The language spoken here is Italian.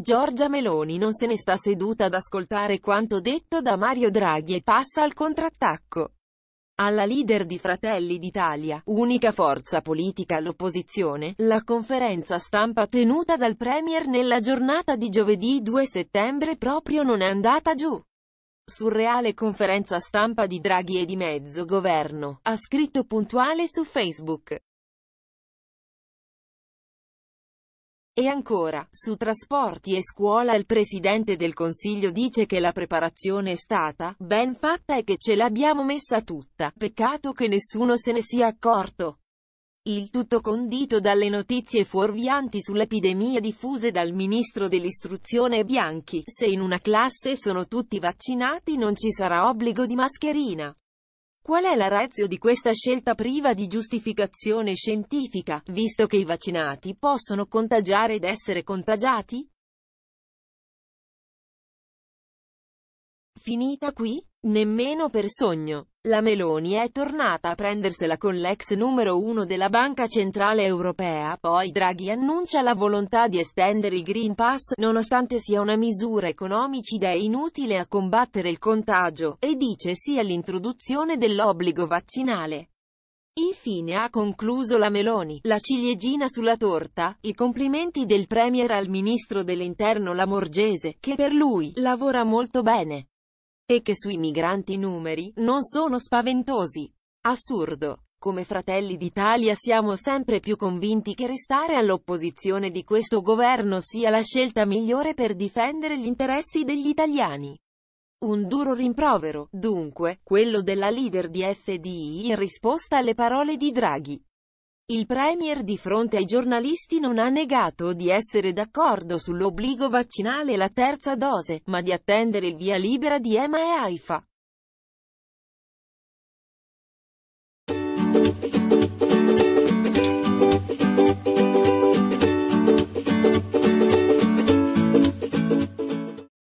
Giorgia Meloni non se ne sta seduta ad ascoltare quanto detto da Mario Draghi e passa al contrattacco. Alla leader di Fratelli d'Italia, unica forza politica all'opposizione, la conferenza stampa tenuta dal Premier nella giornata di giovedì 2 settembre proprio non è andata giù. Surreale conferenza stampa di Draghi e di mezzo governo, ha scritto puntuale su Facebook. E ancora, su trasporti e scuola il Presidente del Consiglio dice che la preparazione è stata ben fatta e che ce l'abbiamo messa tutta, peccato che nessuno se ne sia accorto. Il tutto condito dalle notizie fuorvianti sull'epidemia diffuse dal Ministro dell'Istruzione Bianchi, se in una classe sono tutti vaccinati non ci sarà obbligo di mascherina. Qual è la razio di questa scelta priva di giustificazione scientifica, visto che i vaccinati possono contagiare ed essere contagiati? Finita qui? Nemmeno per sogno. La Meloni è tornata a prendersela con l'ex numero uno della Banca Centrale Europea, poi Draghi annuncia la volontà di estendere il Green Pass, nonostante sia una misura economicida e inutile a combattere il contagio, e dice sì all'introduzione dell'obbligo vaccinale. Infine ha concluso la Meloni, la ciliegina sulla torta, i complimenti del Premier al Ministro dell'Interno Lamorgese, che per lui, lavora molto bene. E che sui migranti i numeri non sono spaventosi. Assurdo. Come Fratelli d'Italia siamo sempre più convinti che restare all'opposizione di questo governo sia la scelta migliore per difendere gli interessi degli italiani. Un duro rimprovero, dunque, quello della leader di FDI in risposta alle parole di Draghi. Il Premier di fronte ai giornalisti non ha negato di essere d'accordo sull'obbligo vaccinale e la terza dose, ma di attendere il via libera di EMA e AIFA.